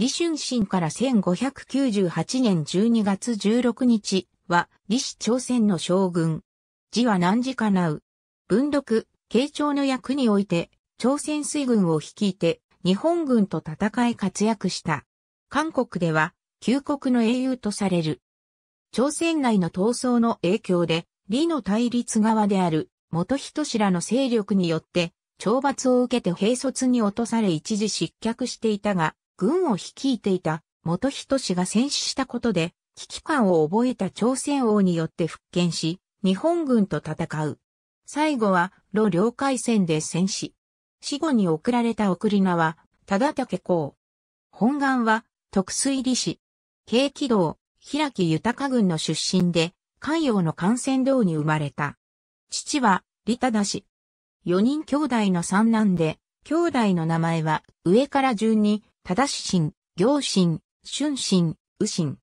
李春心から1598年12月16日は、李氏朝鮮の将軍。字は何時かなう。文禄、慶長の役において、朝鮮水軍を率いて、日本軍と戦い活躍した。韓国では、旧国の英雄とされる。朝鮮内の闘争の影響で、李の対立側である、元人志らの勢力によって、懲罰を受けて兵卒に落とされ一時失脚していたが、軍を率いていた元人氏が戦死したことで、危機感を覚えた朝鮮王によって復権し、日本軍と戦う。最後は、路領海戦で戦死。死後に送られた送り名は、忠武公。本願は、徳水理士。軽機道、平木豊軍の出身で、関陽の幹線道に生まれた。父は、利忠氏。四人兄弟の三男で、兄弟の名前は、上から順に、正信、行信、春信、右信。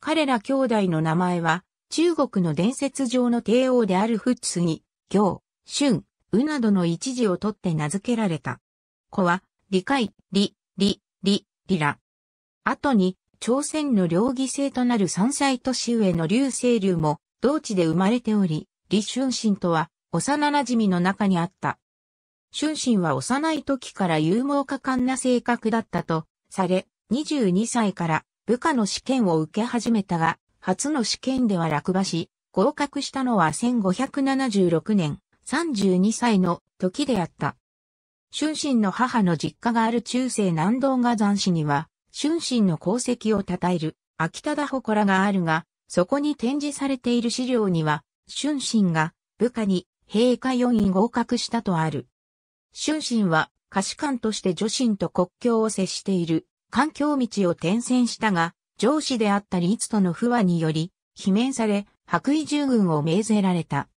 彼ら兄弟の名前は、中国の伝説上の帝王である仏に、行、春、右などの一字を取って名付けられた。子は、理解、理、理、理、理ら。後に、朝鮮の両義生となる3歳年上の劉星流も、同地で生まれており、李春心とは、幼馴染の中にあった。春心は幼い時から勇猛果敢な性格だったとされ、22歳から部下の試験を受け始めたが、初の試験では落馬し、合格したのは1576年、32歳の時であった。春心の母の実家がある中世南道画山市には、春心の功績を称える秋田田祠があるが、そこに展示されている資料には、春心が部下に陛下4位合格したとある。春心は歌詞官として女神と国境を接している環境道を転戦したが、上司であったツとの不和により、罷免され、白衣従軍を命ぜられた。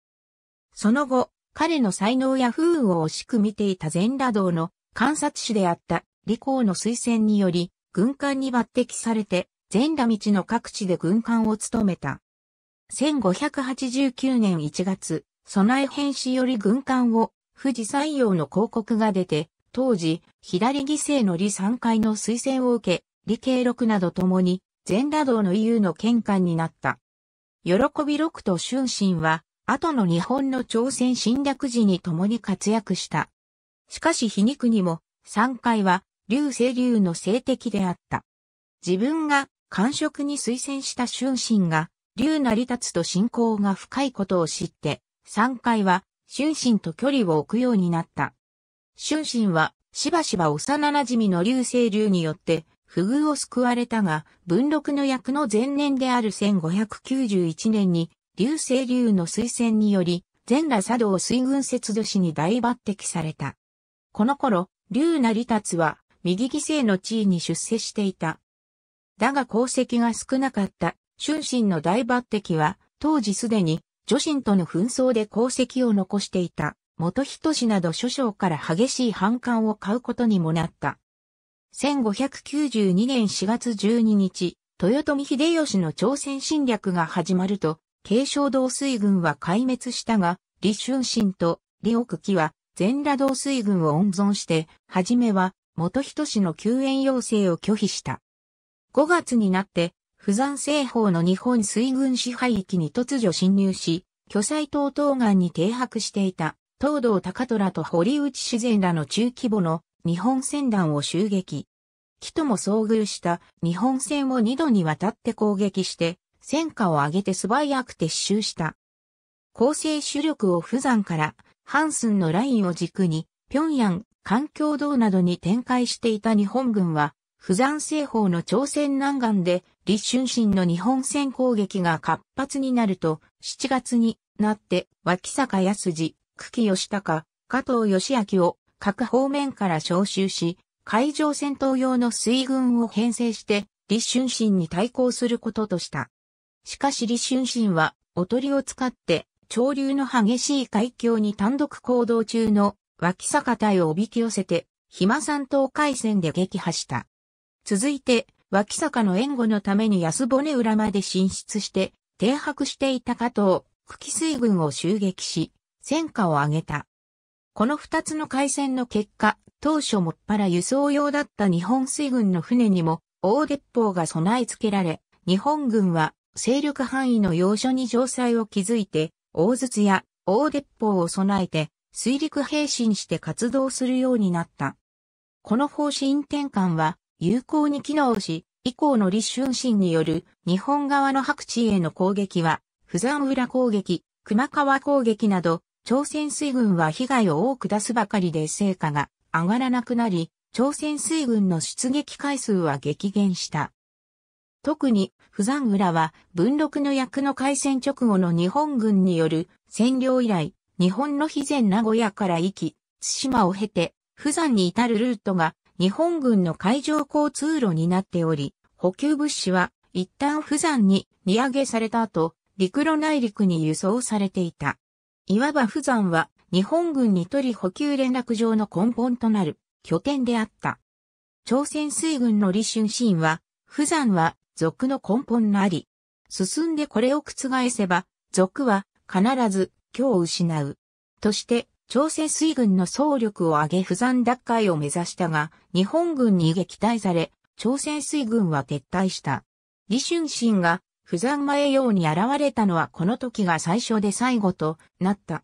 その後、彼の才能や風雲を惜しく見ていた全羅道の観察士であった李光の推薦により、軍艦に抜擢されて、全羅道の各地で軍艦を務めた。1589年1月、備え編史より軍艦を富士山陽の広告が出て、当時、左犠牲の李三回の推薦を受け、李慶六などともに、全羅道の EU の喧嘩になった。喜び六と春心は、後の日本の朝鮮侵略時に共に活躍した。しかし皮肉にも、三回は、劉星流の性的であった。自分が、官職に推薦した春心が、劉成立と信仰が深いことを知って、三回は、春心と距離を置くようになった。春心は、しばしば幼馴染の流星流によって、不遇を救われたが、文禄の役の前年である1591年に、流星流の推薦により、全羅佐道水軍節度士に大抜擢された。この頃、流成達は、右犠牲の地位に出世していた。だが功績が少なかった、春心の大抜擢は、当時すでに女神との紛争で功績を残していた、元人氏など諸将から激しい反感を買うことにもなった。1592年4月12日、豊臣秀吉の朝鮮侵略が始まると、慶尚道水軍は壊滅したが、李春心と李奥紀は全羅道水軍を温存して、はじめは元人氏の救援要請を拒否した。5月になって釜山西方の日本水軍支配域に突如侵入し、巨西島東岸に停泊していた、東道高虎と堀内自然らの中規模の日本船団を襲撃。木とも遭遇した日本船を二度にわたって攻撃して、戦果を上げて素早く撤収した。構成主力を釜山からハンスンのラインを軸に、平壌、環境道などに展開していた日本軍は、釜山西方の朝鮮南岸で立春心の日本戦攻撃が活発になると、7月になって、脇坂康次、久喜義高、加藤義明を各方面から招集し、海上戦闘用の水軍を編成して、立春心に対抗することとした。しかし立春心は、おとりを使って、潮流の激しい海峡に単独行動中の脇坂隊をおびき寄せて、暇山東海戦で撃破した。続いて、脇坂の援護のために安骨裏まで進出して、停泊していた加藤、久喜水軍を襲撃し、戦果を挙げた。この二つの海戦の結果、当初もっぱら輸送用だった日本水軍の船にも、大鉄砲が備え付けられ、日本軍は勢力範囲の要所に城塞を築いて、大筒や大鉄砲を備えて、水陸並進して活動するようになった。この方針転換は、有効に機能し、以降の立春心による日本側の白地への攻撃は、不山浦攻撃、熊川攻撃など、朝鮮水軍は被害を多く出すばかりで成果が上がらなくなり、朝鮮水軍の出撃回数は激減した。特に、不山浦は、文禄の役の開戦直後の日本軍による占領以来、日本の肥前名古屋から行き、対馬を経て、不山に至るルートが日本軍の海上交通路になっており、補給物資は一旦釜山に荷上げされた後、陸路内陸に輸送されていた。いわば釜山は日本軍にとり補給連絡上の根本となる拠点であった。朝鮮水軍の李春ンは、釜山は俗の根本なり、進んでこれを覆せば、俗は必ず今日失う。として、朝鮮水軍の総力を上げ不山奪回を目指したが、日本軍に撃退され、朝鮮水軍は撤退した。李春心が不山前ように現れたのはこの時が最初で最後となった。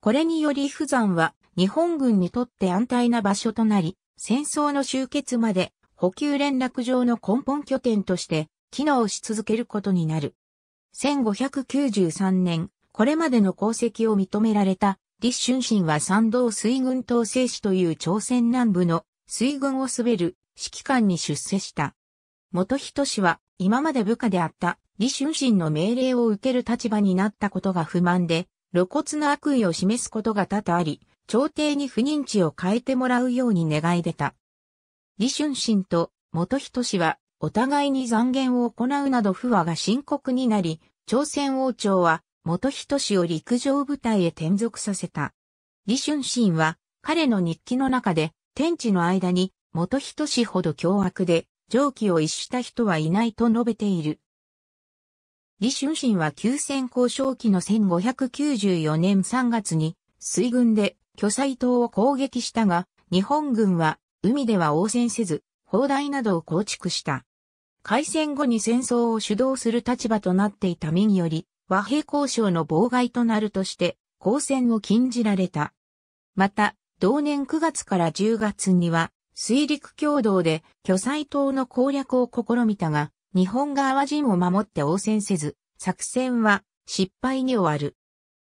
これにより不山は日本軍にとって安泰な場所となり、戦争の終結まで補給連絡上の根本拠点として機能し続けることになる。1593年、これまでの功績を認められた李春心は山道水軍統制使という朝鮮南部の水軍を滑る指揮官に出世した。元人氏は今まで部下であった李春心の命令を受ける立場になったことが不満で、露骨な悪意を示すことが多々あり、朝廷に不認知を変えてもらうように願い出た。李春心と元人氏はお互いに残言を行うなど不和が深刻になり、朝鮮王朝は元人氏を陸上部隊へ転属させた。李春心は、彼の日記の中で、天地の間に、元人氏ほど凶悪で、上気を逸した人はいないと述べている。李春心は休戦交渉期の1594年3月に、水軍で巨彩島を攻撃したが、日本軍は海では応戦せず、砲台などを構築した。開戦後に戦争を主導する立場となっていた民より、和平交渉の妨害となるとして交戦を禁じられた。また、同年9月から10月には、水陸共同で巨彩島の攻略を試みたが、日本側陣を守って応戦せず、作戦は失敗に終わる。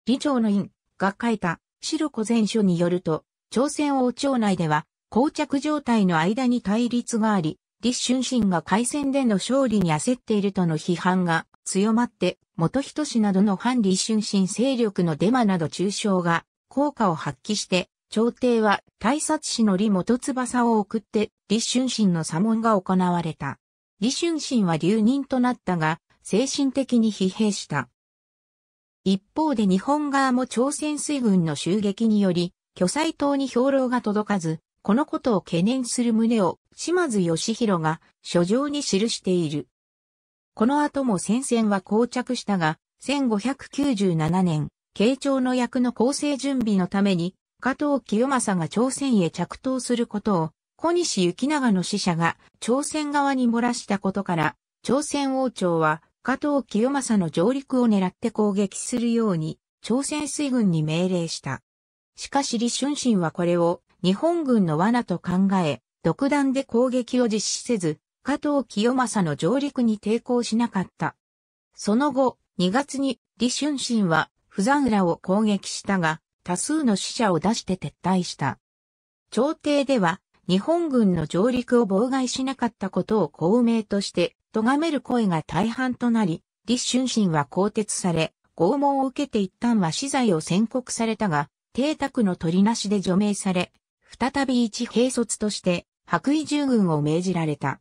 李朝の院が書いた白子前書によると、朝鮮王朝内では、膠着状態の間に対立があり、李春心が海戦での勝利に焦っているとの批判が強まって、元人氏などの反李春心勢力のデマなど中傷が効果を発揮して、朝廷は大殺士の李元翼を送って李春心の左門が行われた。李春心は留任となったが、精神的に疲弊した。一方で日本側も朝鮮水軍の襲撃により、巨彩島に兵糧が届かず、このことを懸念する旨を島津義弘が書状に記している。この後も戦線は膠着したが、1597年、慶長の役の構成準備のために、加藤清正が朝鮮へ着到することを、小西行長の使者が朝鮮側に漏らしたことから、朝鮮王朝は加藤清正の上陸を狙って攻撃するように、朝鮮水軍に命令した。しかし李春心はこれを日本軍の罠と考え、独断で攻撃を実施せず、加藤清正の上陸に抵抗しなかった。その後、2月に李春心は不山浦を攻撃したが、多数の死者を出して撤退した。朝廷では、日本軍の上陸を妨害しなかったことを公明として、咎める声が大半となり、李春心は更迭され、拷問を受けて一旦は死罪を宣告されたが、邸宅の取りなしで除名され、再び一兵卒として、白衣従軍を命じられた。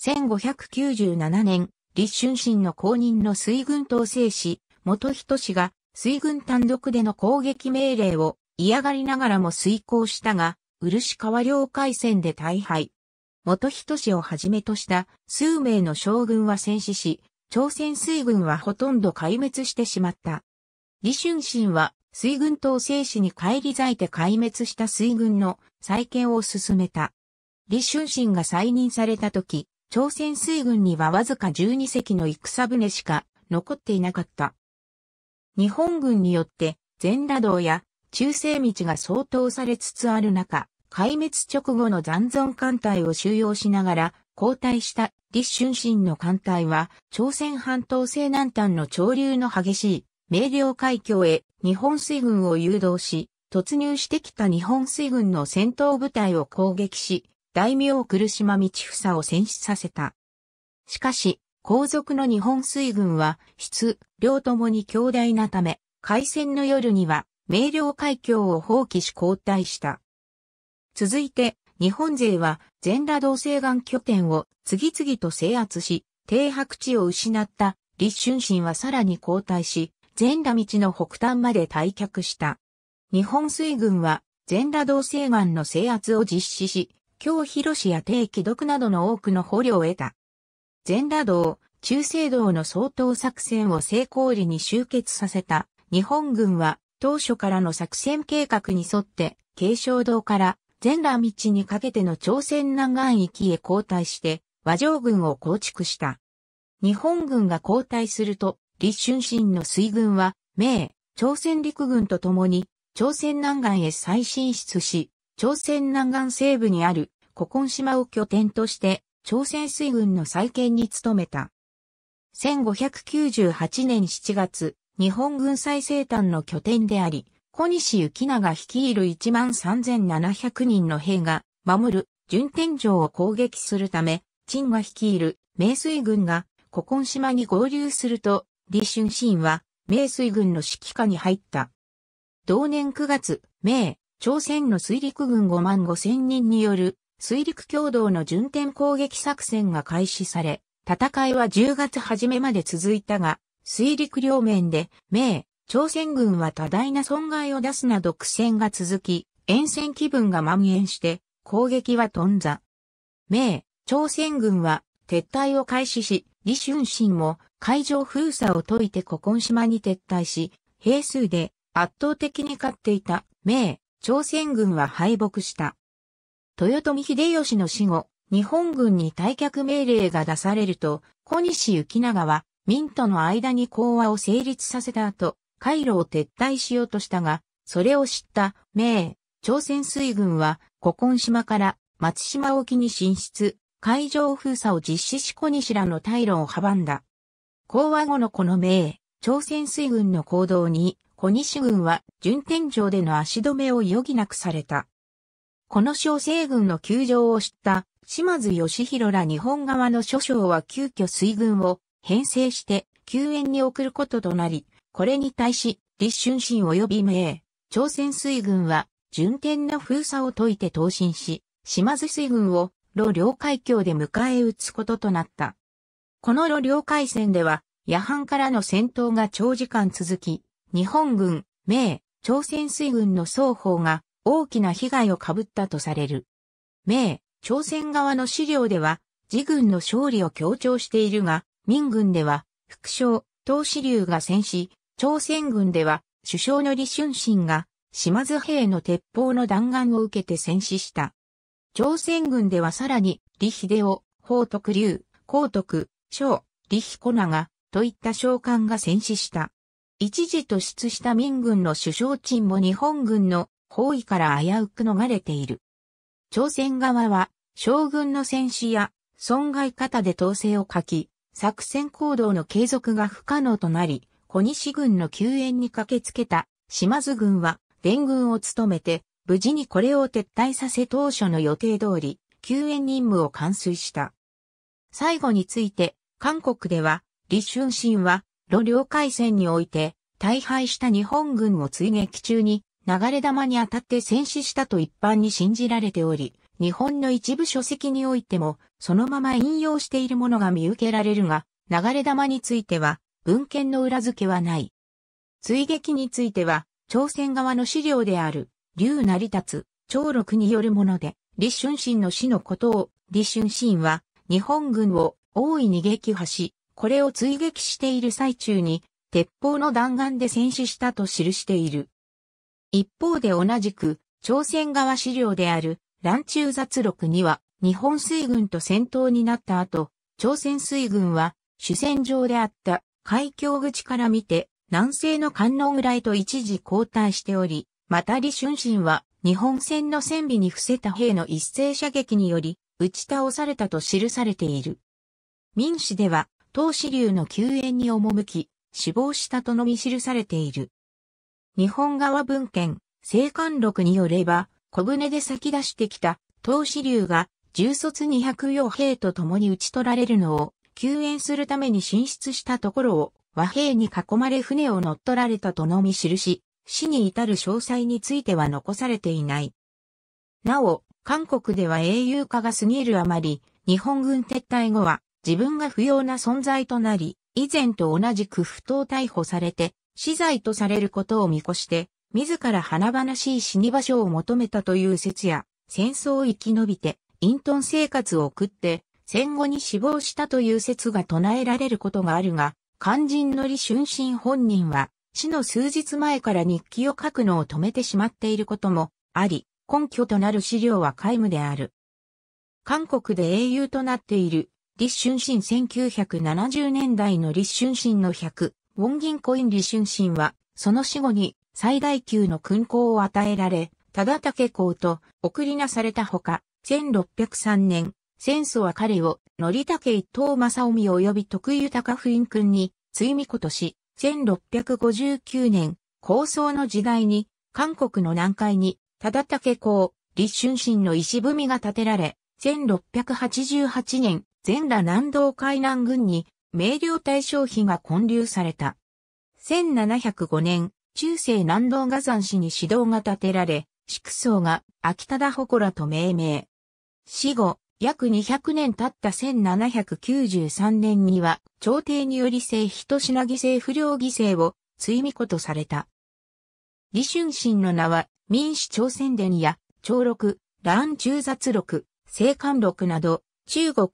1597年、立春神の公認の水軍統制使、元人氏が水軍単独での攻撃命令を嫌がりながらも遂行したが、漆川領海戦で大敗。元人氏をはじめとした数名の将軍は戦死し、朝鮮水軍はほとんど壊滅してしまった。李春神は水軍統制使に返り咲いて壊滅した水軍の再建を進めた。李春神が再任された時、朝鮮水軍にはわずか12隻の戦船しか残っていなかった。日本軍によって全羅道や中世道が相当されつつある中、壊滅直後の残存艦隊を収容しながら交代した立春新の艦隊は朝鮮半島西南端の潮流の激しい明瞭海峡へ日本水軍を誘導し、突入してきた日本水軍の戦闘部隊を攻撃し、大名来島道房を戦死させた。しかし、皇族の日本水軍は、質、量ともに強大なため、海戦の夜には、明瞭海峡を放棄し交代した。続いて、日本勢は全羅道西岸拠点を次々と制圧し、停泊地を失った立春神はさらに後退し、全羅道の北端まで退却した。日本水軍は全羅道西岸の制圧を実施し、京広しや定期読などの多くの捕虜を得た。全羅道、中世道の総統作戦を成功裏に集結させた日本軍は当初からの作戦計画に沿って継承道から全羅道にかけての朝鮮南岸域へ後退して和上軍を構築した。日本軍が後退すると、李春新の水軍は、明、朝鮮陸軍と共に朝鮮南岸へ再進出し、朝鮮南岸西部にある古今島を拠点として朝鮮水軍の再建に努めた。1598年7月、日本軍最西端の拠点であり、小西行長率いる13,700人の兵が守る順天城を攻撃するため、陳が率いる明水軍が古今島に合流すると、李春心は明水軍の指揮下に入った。同年9月、明、朝鮮の水陸軍5万5千人による水陸共同の順天攻撃作戦が開始され、戦いは10月初めまで続いたが、水陸両面で、明、朝鮮軍は多大な損害を出すなど苦戦が続き、沿線気分が蔓延して、攻撃は頓挫。明、朝鮮軍は撤退を開始し、李春心も海上封鎖を解いて古今島に撤退し、兵数で圧倒的に勝っていた明、朝鮮軍は敗北した。豊臣秀吉の死後、日本軍に退却命令が出されると、小西行長は、民との間に講和を成立させた後、回路を撤退しようとしたが、それを知った、明、朝鮮水軍は、古今島から松島沖に進出、海上封鎖を実施し小西らの退路を阻んだ。講和後のこの明、朝鮮水軍の行動に、小西軍は順天城での足止めを余儀なくされた。この小西軍の窮状を知った島津義弘ら日本側の諸将は急遽水軍を編成して救援に送ることとなり、これに対し立春心及び名、朝鮮水軍は順天の封鎖を解いて投進し、島津水軍を路両海峡で迎え撃つこととなった。この路両海戦では、夜半からの戦闘が長時間続き、日本軍、明、朝鮮水軍の双方が大きな被害を被ったとされる。明、朝鮮側の資料では、自軍の勝利を強調しているが、民軍では、副将、東支流が戦死、朝鮮軍では、首相の李春心が、島津兵の鉄砲の弾丸を受けて戦死した。朝鮮軍ではさらに、李秀夫、宝徳流、光徳、翔、李彦長、といった将官が戦死した。一時突出した民軍の首相陳も日本軍の包囲から危うく逃れている。朝鮮側は将軍の戦死や損害方で統制を書き、作戦行動の継続が不可能となり、小西軍の救援に駆けつけた島津軍は連軍を務めて、無事にこれを撤退させ当初の予定通り、救援任務を完遂した。最後について、韓国では、李春心は、路領海戦において、大敗した日本軍を追撃中に、流れ弾に当たって戦死したと一般に信じられており、日本の一部書籍においても、そのまま引用しているものが見受けられるが、流れ弾については、文献の裏付けはない。追撃については、朝鮮側の資料である、劉成立、長禄によるもので、李春臣の死のことを、李春臣は、日本軍を大いに撃破し、これを追撃している最中に、鉄砲の弾丸で戦死したと記している。一方で同じく、朝鮮側資料である、乱中雑録には、日本水軍と戦闘になった後、朝鮮水軍は、主戦場であった海峡口から見て、南西の観音らへと一時後退しており、また李春心は、日本戦の戦備に伏せた兵の一斉射撃により、打ち倒されたと記されている。民史では、東支流の救援に赴き、死亡したとのみ記されている。日本側文献、生還録によれば、小舟で先出してきた東支流が重卒200余兵と共に討ち取られるのを救援するために進出したところを和平に囲まれ船を乗っ取られたとのみ記し、死に至る詳細については残されていない。なお、韓国では英雄化が過ぎるあまり、日本軍撤退後は自分が不要な存在となり、以前と同じく不当逮捕されて、死罪とされることを見越して、自ら華々しい死に場所を求めたという説や、戦争を生き延びて、隠遁生活を送って、戦後に死亡したという説が唱えられることがあるが、肝心の李春心本人は、死の数日前から日記を書くのを止めてしまっていることもあり、根拠となる資料は皆無である。韓国で英雄となっている立春新1970年代の立春新の100、ウォンギンコイン立春新は、その死後に最大級の勲功を与えられ、忠武公と送りなされたほか、1603年、戦祖は彼を、則武一等正臣及び徳豊不院君に、いみ子とし、1659年、構想の時代に、韓国の南海に、忠武公、立春神の石踏みが建てられ、1688年、全羅南道海南軍に明瞭大将碑が建立された。1705年、中世南道河山市に指導が建てられ、宿層が秋田田祠と命名。死後、約200年経った1793年には、朝廷により正人品犠牲不良犠牲を追味ことされた。李春心の名は、民主朝鮮伝や、朝六、蘭中雑六、青函六など、中国、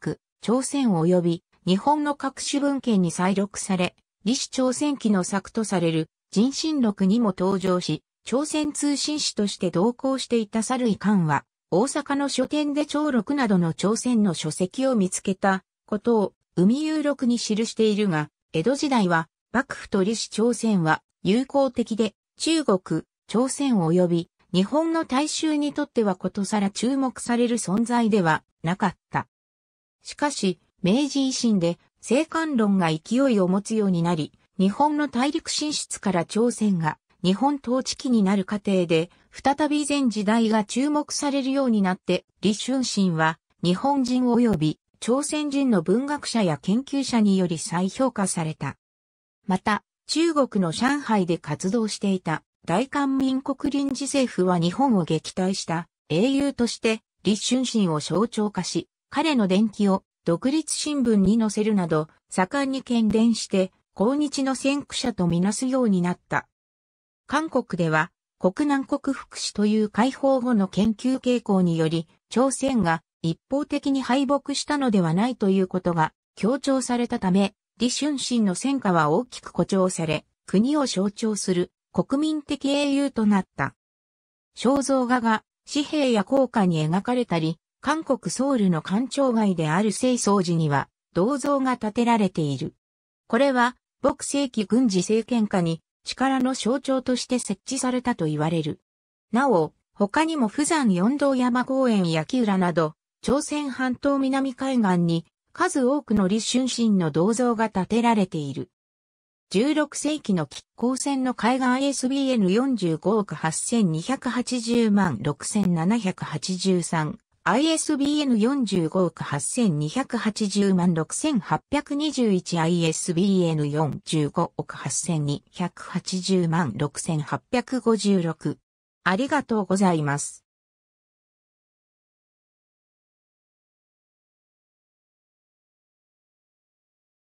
朝鮮及び日本の各種文献に再録され、李氏朝鮮記の作とされる人心録にも登場し、朝鮮通信使として同行していた猿井寛は、大阪の書店で朝録などの朝鮮の書籍を見つけたことを海有録に記しているが、江戸時代は幕府と李氏朝鮮は友好的で中国、朝鮮及び日本の大衆にとってはことさら注目される存在ではなかった。しかし、明治維新で、政官論が勢いを持つようになり、日本の大陸進出から朝鮮が日本統治期になる過程で、再び前時代が注目されるようになって、李春心は日本人及び朝鮮人の文学者や研究者により再評価された。また、中国の上海で活動していた大韓民国臨時政府は日本を撃退した英雄として李春心を象徴化し、彼の伝記を独立新聞に載せるなど、盛んに喧伝して、抗日の先駆者とみなすようになった。韓国では、国南国福祉という解放後の研究傾向により、朝鮮が一方的に敗北したのではないということが強調されたため、李春心の戦果は大きく誇張され、国を象徴する国民的英雄となった。肖像画が紙幣や硬貨に描かれたり、韓国ソウルの官庁街である清掃寺には銅像が建てられている。これは、牧世紀軍事政権下に力の象徴として設置されたと言われる。なお、他にも富山四道山公園や木浦など、朝鮮半島南海岸に数多くの立春神の銅像が建てられている。16世紀の喫甲船の海岸 SBN45 億8280万6783 ISBN 45億8280万 6821ISBN 45億8280万6856。ありがとうございます。